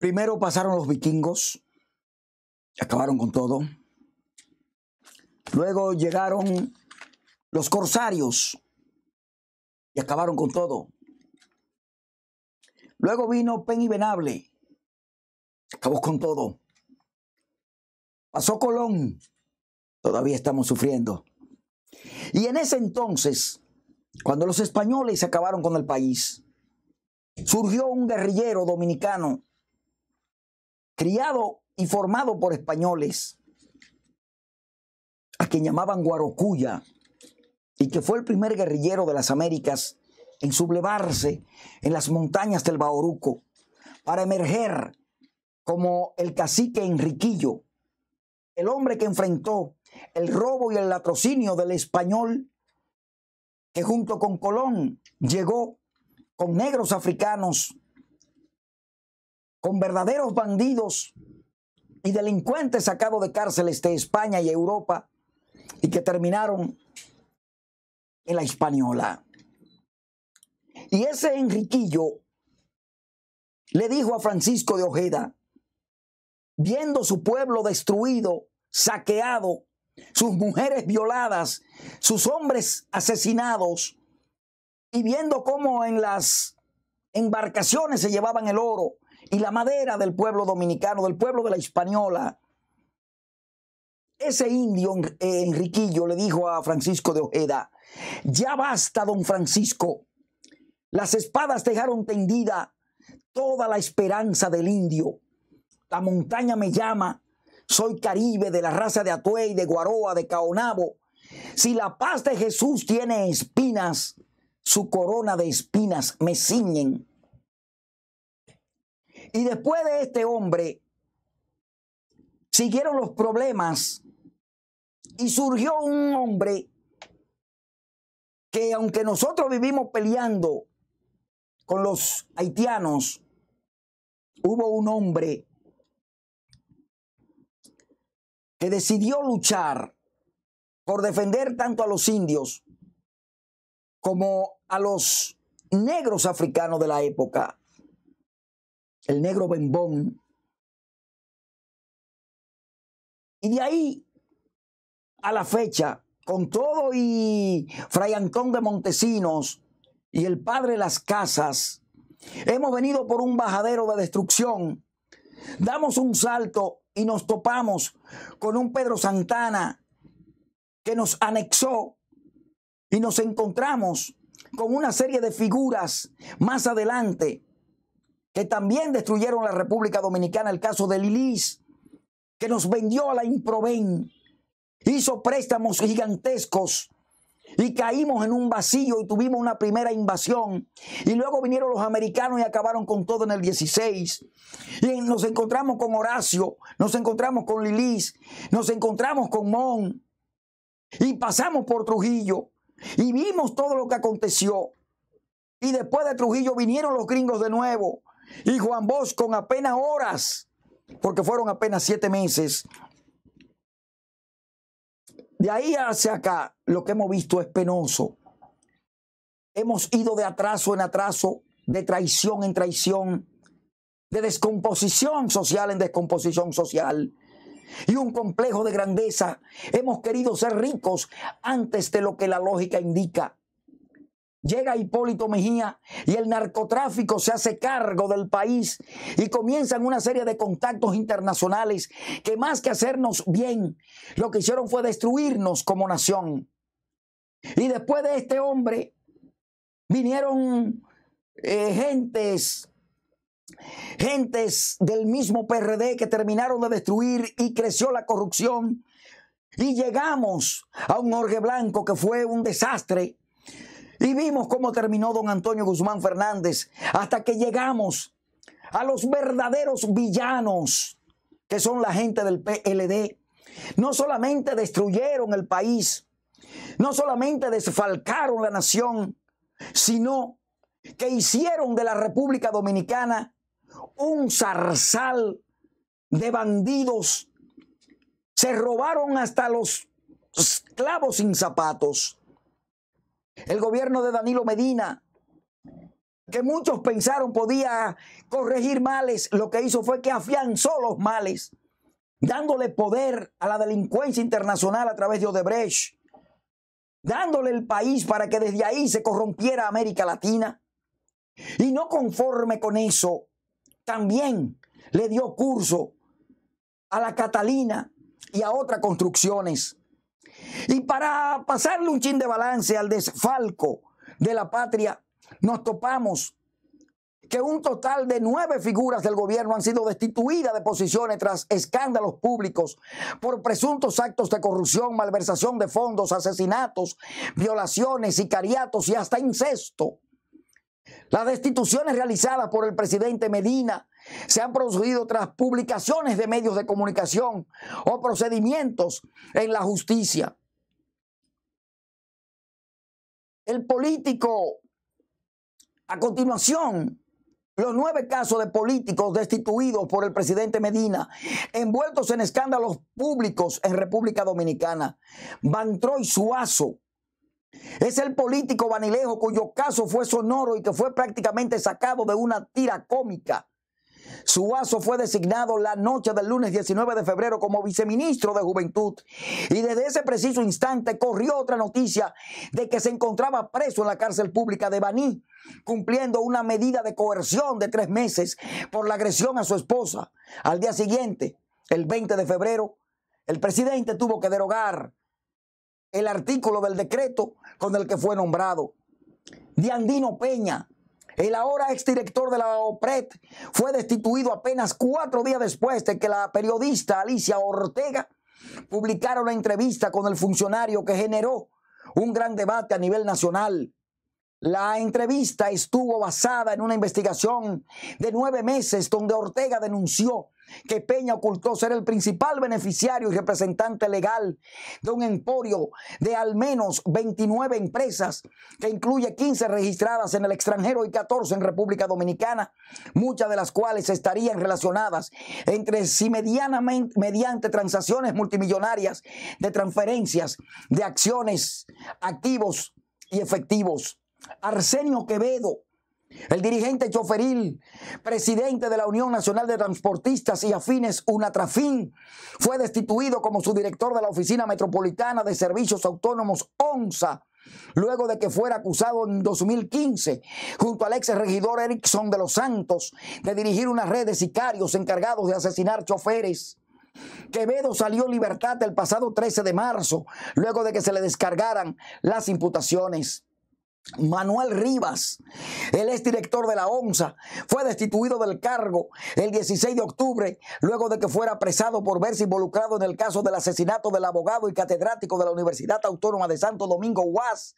Primero pasaron los vikingos, acabaron con todo. Luego llegaron los corsarios y acabaron con todo. Luego vino Pen y Venable, acabó con todo. Pasó Colón, todavía estamos sufriendo. Y en ese entonces, cuando los españoles acabaron con el país, surgió un guerrillero dominicano criado y formado por españoles, a quien llamaban Guarocuya, y que fue el primer guerrillero de las Américas en sublevarse en las montañas del Bauruco para emerger como el cacique Enriquillo, el hombre que enfrentó el robo y el latrocinio del español, que junto con Colón llegó con negros africanos con verdaderos bandidos y delincuentes sacados de cárceles de España y Europa y que terminaron en la española. Y ese Enriquillo le dijo a Francisco de Ojeda, viendo su pueblo destruido, saqueado, sus mujeres violadas, sus hombres asesinados, y viendo cómo en las embarcaciones se llevaban el oro, y la madera del pueblo dominicano, del pueblo de la española, Ese indio eh, Enriquillo le dijo a Francisco de Ojeda, ya basta, don Francisco. Las espadas dejaron tendida toda la esperanza del indio. La montaña me llama. Soy caribe de la raza de Atuey, de Guaroa, de Caonabo. Si la paz de Jesús tiene espinas, su corona de espinas me ciñen. Y después de este hombre, siguieron los problemas y surgió un hombre que aunque nosotros vivimos peleando con los haitianos, hubo un hombre que decidió luchar por defender tanto a los indios como a los negros africanos de la época el negro Bembón. Y de ahí a la fecha, con todo y Fray Antón de Montesinos y el padre Las Casas, hemos venido por un bajadero de destrucción. Damos un salto y nos topamos con un Pedro Santana que nos anexó y nos encontramos con una serie de figuras más adelante que también destruyeron la República Dominicana, el caso de Lilis, que nos vendió a la Improven, hizo préstamos gigantescos y caímos en un vacío y tuvimos una primera invasión. Y luego vinieron los americanos y acabaron con todo en el 16. Y nos encontramos con Horacio, nos encontramos con Lilis, nos encontramos con Mon. Y pasamos por Trujillo y vimos todo lo que aconteció. Y después de Trujillo vinieron los gringos de nuevo y Juan Bosch con apenas horas, porque fueron apenas siete meses. De ahí hacia acá, lo que hemos visto es penoso. Hemos ido de atraso en atraso, de traición en traición, de descomposición social en descomposición social y un complejo de grandeza. Hemos querido ser ricos antes de lo que la lógica indica. Llega Hipólito Mejía y el narcotráfico se hace cargo del país y comienzan una serie de contactos internacionales que más que hacernos bien, lo que hicieron fue destruirnos como nación. Y después de este hombre, vinieron eh, gentes, gentes del mismo PRD que terminaron de destruir y creció la corrupción. Y llegamos a un orgue Blanco que fue un desastre y vimos cómo terminó don Antonio Guzmán Fernández hasta que llegamos a los verdaderos villanos que son la gente del PLD. No solamente destruyeron el país, no solamente desfalcaron la nación, sino que hicieron de la República Dominicana un zarzal de bandidos. Se robaron hasta los esclavos sin zapatos el gobierno de Danilo Medina, que muchos pensaron podía corregir males, lo que hizo fue que afianzó los males, dándole poder a la delincuencia internacional a través de Odebrecht, dándole el país para que desde ahí se corrompiera América Latina. Y no conforme con eso, también le dio curso a la Catalina y a otras construcciones. Y para pasarle un chin de balance al desfalco de la patria, nos topamos que un total de nueve figuras del gobierno han sido destituidas de posiciones tras escándalos públicos por presuntos actos de corrupción, malversación de fondos, asesinatos, violaciones, sicariatos y hasta incesto. Las destituciones realizadas por el presidente Medina se han producido tras publicaciones de medios de comunicación o procedimientos en la justicia. el político. A continuación, los nueve casos de políticos destituidos por el presidente Medina, envueltos en escándalos públicos en República Dominicana. Van Suazo, es el político vanilejo cuyo caso fue sonoro y que fue prácticamente sacado de una tira cómica. Suazo fue designado la noche del lunes 19 de febrero como viceministro de Juventud y desde ese preciso instante corrió otra noticia de que se encontraba preso en la cárcel pública de Baní, cumpliendo una medida de coerción de tres meses por la agresión a su esposa. Al día siguiente, el 20 de febrero, el presidente tuvo que derogar el artículo del decreto con el que fue nombrado. Diandino Peña el ahora exdirector de la OPRED fue destituido apenas cuatro días después de que la periodista Alicia Ortega publicara una entrevista con el funcionario que generó un gran debate a nivel nacional. La entrevista estuvo basada en una investigación de nueve meses donde Ortega denunció que Peña ocultó ser el principal beneficiario y representante legal de un emporio de al menos 29 empresas, que incluye 15 registradas en el extranjero y 14 en República Dominicana, muchas de las cuales estarían relacionadas entre sí medianamente, mediante transacciones multimillonarias de transferencias de acciones, activos y efectivos. Arsenio Quevedo, el dirigente choferil, presidente de la Unión Nacional de Transportistas y Afines UNATRAFIN, fue destituido como su director de la Oficina Metropolitana de Servicios Autónomos ONSA, luego de que fuera acusado en 2015, junto al ex regidor Erickson de los Santos, de dirigir una red de sicarios encargados de asesinar choferes. Quevedo salió libertad el pasado 13 de marzo, luego de que se le descargaran las imputaciones. Manuel Rivas, el ex director de la ONSA, fue destituido del cargo el 16 de octubre, luego de que fuera apresado por verse involucrado en el caso del asesinato del abogado y catedrático de la Universidad Autónoma de Santo Domingo, UAS,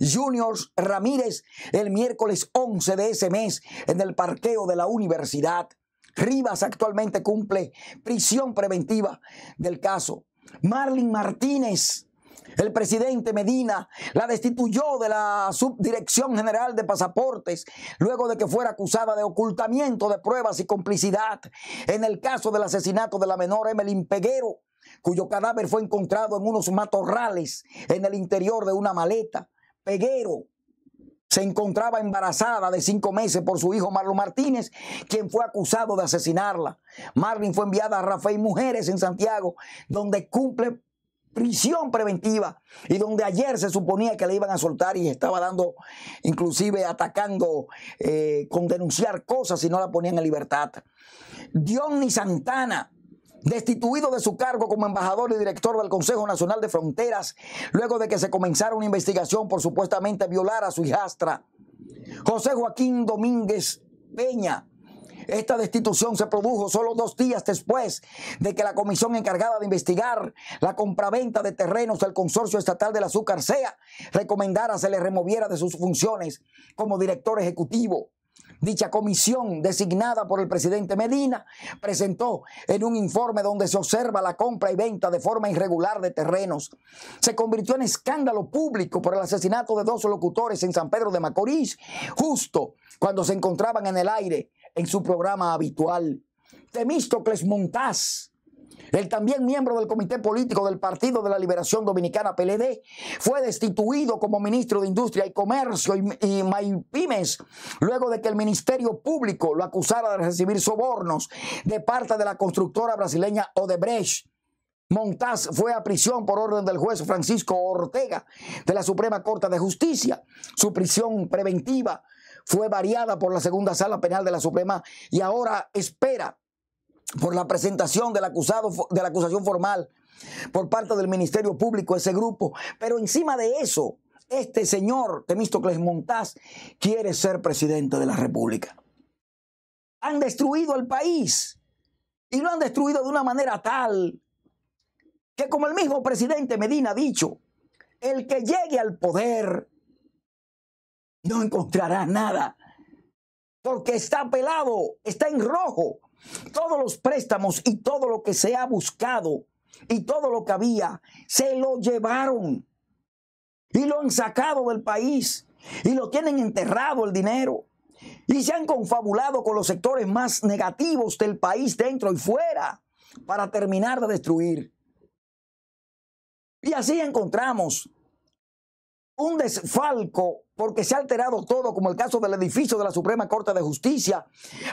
Juniors Ramírez, el miércoles 11 de ese mes en el parqueo de la universidad. Rivas actualmente cumple prisión preventiva del caso. Marlin Martínez, el presidente Medina la destituyó de la Subdirección General de Pasaportes luego de que fuera acusada de ocultamiento de pruebas y complicidad en el caso del asesinato de la menor Emeline Peguero, cuyo cadáver fue encontrado en unos matorrales en el interior de una maleta. Peguero se encontraba embarazada de cinco meses por su hijo Marlon Martínez, quien fue acusado de asesinarla. Marlon fue enviada a Rafael Mujeres en Santiago, donde cumple prisión preventiva y donde ayer se suponía que le iban a soltar y estaba dando, inclusive atacando eh, con denunciar cosas si no la ponían en libertad. Dionis Santana, destituido de su cargo como embajador y director del Consejo Nacional de Fronteras, luego de que se comenzara una investigación por supuestamente violar a su hijastra. José Joaquín Domínguez Peña, esta destitución se produjo solo dos días después de que la comisión encargada de investigar la compraventa de terrenos del Consorcio Estatal del Azúcar SEA recomendara se le removiera de sus funciones como director ejecutivo. Dicha comisión, designada por el presidente Medina, presentó en un informe donde se observa la compra y venta de forma irregular de terrenos. Se convirtió en escándalo público por el asesinato de dos locutores en San Pedro de Macorís, justo cuando se encontraban en el aire en su programa habitual. Temístocles Montaz... el también miembro del Comité Político del Partido de la Liberación Dominicana, PLD, fue destituido como ministro de Industria y Comercio y, y luego de que el Ministerio Público lo acusara de recibir sobornos de parte de la constructora brasileña Odebrecht. Montaz fue a prisión por orden del juez Francisco Ortega de la Suprema Corte de Justicia. Su prisión preventiva fue variada por la segunda sala penal de la Suprema y ahora espera por la presentación del acusado, de la acusación formal por parte del Ministerio Público, ese grupo. Pero encima de eso, este señor Temístocles Montaz, quiere ser presidente de la República. Han destruido el país y lo han destruido de una manera tal que, como el mismo presidente Medina ha dicho, el que llegue al poder no encontrará nada. Porque está pelado, está en rojo. Todos los préstamos y todo lo que se ha buscado y todo lo que había, se lo llevaron. Y lo han sacado del país. Y lo tienen enterrado el dinero. Y se han confabulado con los sectores más negativos del país, dentro y fuera, para terminar de destruir. Y así encontramos un desfalco porque se ha alterado todo, como el caso del edificio de la Suprema Corte de Justicia,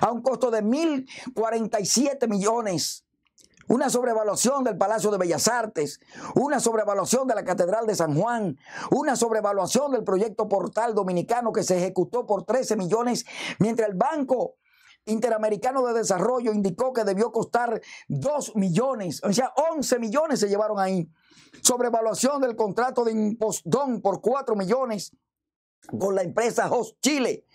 a un costo de 1.047 millones. Una sobrevaluación del Palacio de Bellas Artes, una sobrevaluación de la Catedral de San Juan, una sobrevaluación del proyecto Portal Dominicano que se ejecutó por 13 millones, mientras el banco Interamericano de Desarrollo indicó que debió costar 2 millones, o sea, 11 millones se llevaron ahí. Sobrevaluación del contrato de impostón por 4 millones con la empresa Host Chile.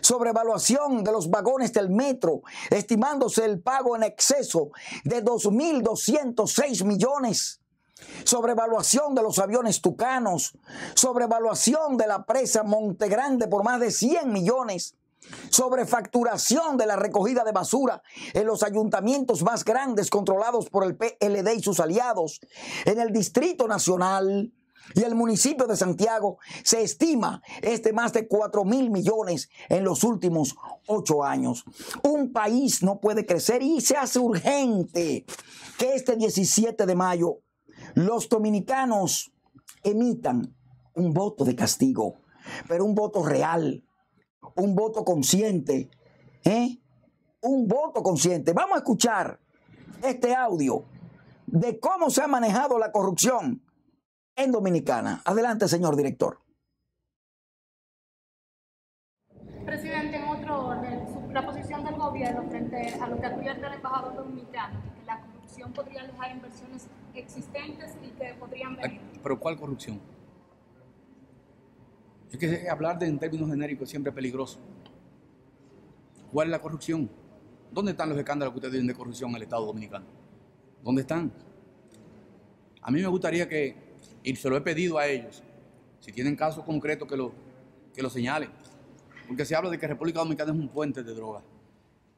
Sobrevaluación de los vagones del metro, estimándose el pago en exceso de 2.206 millones sobrevaluación de los aviones tucanos, sobrevaluación de la presa Monte Grande por más de 100 millones, sobre facturación de la recogida de basura en los ayuntamientos más grandes controlados por el PLD y sus aliados, en el Distrito Nacional y el municipio de Santiago, se estima este más de 4 mil millones en los últimos ocho años. Un país no puede crecer y se hace urgente que este 17 de mayo los dominicanos emitan un voto de castigo, pero un voto real, un voto consciente. ¿eh? Un voto consciente. Vamos a escuchar este audio de cómo se ha manejado la corrupción en Dominicana. Adelante, señor director. Presidente, en otro orden, la posición del gobierno frente a lo que acudió el embajador dominicano, que la corrupción podría alejar inversiones existentes y que podrían venir. ¿Pero cuál corrupción? Es que hablar de, en términos genéricos es siempre peligroso. ¿Cuál es la corrupción? ¿Dónde están los escándalos que ustedes tienen de corrupción en el Estado Dominicano? ¿Dónde están? A mí me gustaría que, y se lo he pedido a ellos, si tienen casos concretos que lo, que lo señalen, porque se habla de que República Dominicana es un puente de drogas.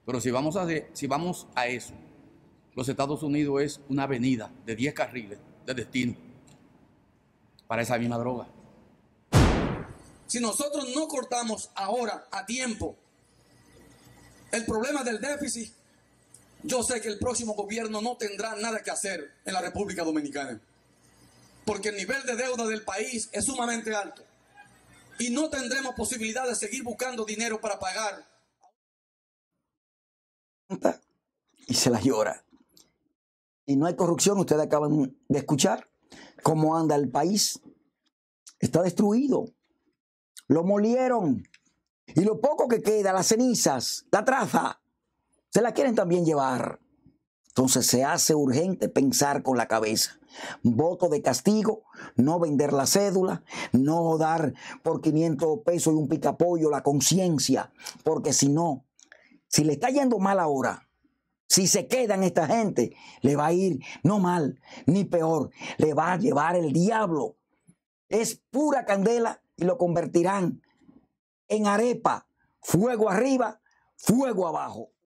Pero si vamos, a, si vamos a eso, los Estados Unidos es una avenida de 10 carriles de destino para esa misma droga. Si nosotros no cortamos ahora a tiempo el problema del déficit, yo sé que el próximo gobierno no tendrá nada que hacer en la República Dominicana. Porque el nivel de deuda del país es sumamente alto. Y no tendremos posibilidad de seguir buscando dinero para pagar. Y se la llora. Y no hay corrupción, ustedes acaban de escuchar cómo anda el país. Está destruido lo molieron. Y lo poco que queda, las cenizas, la traza, se la quieren también llevar. Entonces se hace urgente pensar con la cabeza. Voto de castigo, no vender la cédula, no dar por 500 pesos y un picapollo la conciencia, porque si no, si le está yendo mal ahora, si se quedan esta gente, le va a ir no mal ni peor, le va a llevar el diablo. Es pura candela y lo convertirán en arepa, fuego arriba, fuego abajo.